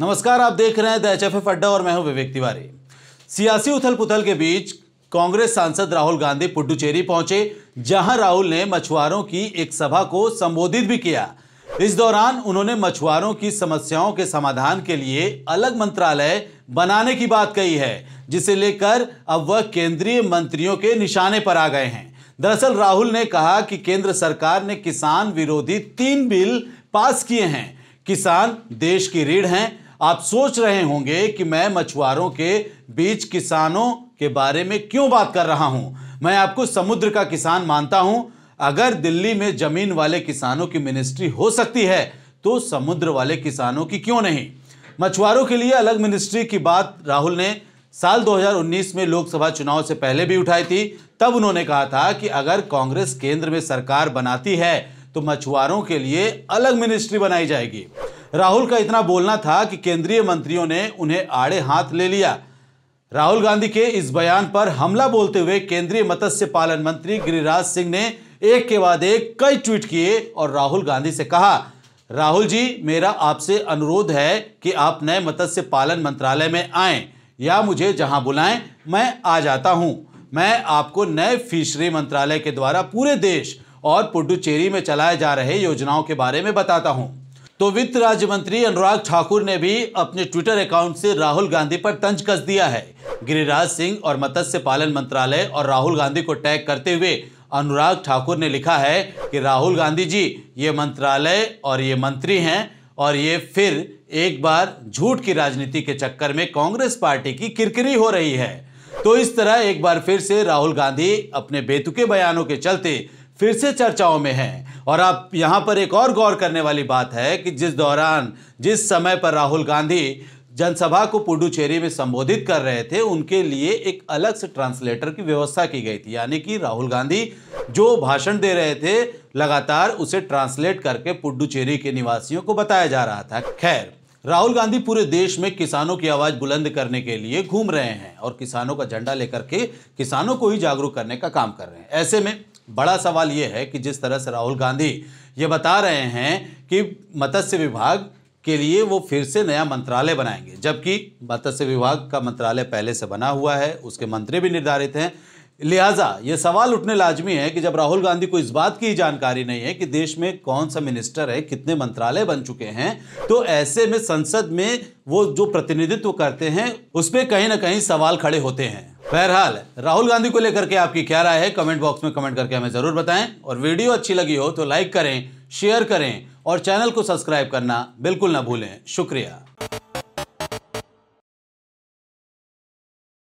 नमस्कार आप देख रहे हैं द एच अड्डा और मैं हूं विवेक तिवारी सियासी उथल पुथल के बीच कांग्रेस सांसद राहुल गांधी पुडुचेरी पहुंचे जहां राहुल ने मछुआरों की एक सभा को संबोधित भी किया इस दौरान उन्होंने मछुआरों की समस्याओं के समाधान के लिए अलग मंत्रालय बनाने की बात कही है जिसे लेकर अब वह केंद्रीय मंत्रियों के निशाने पर आ गए हैं दरअसल राहुल ने कहा कि केंद्र सरकार ने किसान विरोधी तीन बिल पास किए हैं किसान देश की रीढ़ हैं आप सोच रहे होंगे कि मैं मछुआरों के बीच किसानों के बारे में क्यों बात कर रहा हूं मैं आपको समुद्र का किसान मानता हूं अगर दिल्ली में जमीन वाले किसानों की मिनिस्ट्री हो सकती है तो समुद्र वाले किसानों की क्यों नहीं मछुआरों के लिए अलग मिनिस्ट्री की बात राहुल ने साल 2019 में लोकसभा चुनाव से पहले भी उठाई थी तब उन्होंने कहा था कि अगर कांग्रेस केंद्र में सरकार बनाती है तो मछुआरों के लिए अलग मिनिस्ट्री बनाई जाएगी राहुल का इतना बोलना था कि केंद्रीय मंत्रियों ने उन्हें आड़े हाथ ले लिया राहुल गांधी के इस बयान पर हमला बोलते हुए केंद्रीय मत्स्य पालन मंत्री गिरिराज सिंह ने एक के बाद एक कई ट्वीट किए और राहुल गांधी से कहा राहुल जी मेरा आपसे अनुरोध है कि आप नए मत्स्य पालन मंत्रालय में आए या मुझे जहां बुलाएं मैं आ जाता हूं मैं आपको नए फिशरी मंत्रालय के द्वारा पूरे देश और पुडुचेरी में चलाए जा रहे योजनाओं के बारे में बताता हूं तो वित्त राज्य मंत्री अनुराग ठाकुर ने भी अपने ट्विटर अकाउंट से राहुल गांधी पर तंज कस दिया है गिरिराज सिंह और मत्स्य पालन मंत्रालय और राहुल गांधी को टैग करते हुए अनुराग ठाकुर ने लिखा है कि राहुल गांधी जी ये मंत्रालय और ये मंत्री हैं और ये फिर एक बार झूठ की राजनीति के चक्कर में कांग्रेस पार्टी की किरकिरी हो रही है तो इस तरह एक बार फिर से राहुल गांधी अपने बेतुके बयानों के चलते फिर से चर्चाओं में हैं और आप यहाँ पर एक और गौर करने वाली बात है कि जिस दौरान जिस समय पर राहुल गांधी जनसभा को पुडुचेरी में संबोधित कर रहे थे उनके लिए एक अलग से ट्रांसलेटर की व्यवस्था की गई थी यानी कि राहुल गांधी जो भाषण दे रहे थे लगातार उसे ट्रांसलेट करके पुडुचेरी के निवासियों को बताया जा रहा था खैर राहुल गांधी पूरे देश में किसानों की आवाज बुलंद करने के लिए घूम रहे हैं और किसानों का झंडा लेकर के किसानों को ही जागरूक करने का काम कर रहे हैं ऐसे में बड़ा सवाल ये है कि जिस तरह से राहुल गांधी ये बता रहे हैं कि मत्स्य विभाग के लिए वो फिर से नया मंत्रालय बनाएंगे जबकि मत्स्य विभाग का मंत्रालय पहले से बना हुआ है उसके मंत्री भी निर्धारित हैं लिहाजा ये सवाल उठने लाजमी है कि जब राहुल गांधी को इस बात की जानकारी नहीं है कि देश में कौन सा मिनिस्टर है कितने मंत्रालय बन चुके हैं तो ऐसे में संसद में वो जो प्रतिनिधित्व करते हैं उस पर कहीं ना कहीं सवाल खड़े होते हैं बहरहाल राहुल गांधी को लेकर के आपकी क्या राय है कमेंट बॉक्स में कमेंट करके हमें ज़रूर बताएं और वीडियो अच्छी लगी हो तो लाइक करें शेयर करें और चैनल को सब्सक्राइब करना बिल्कुल ना भूलें शुक्रिया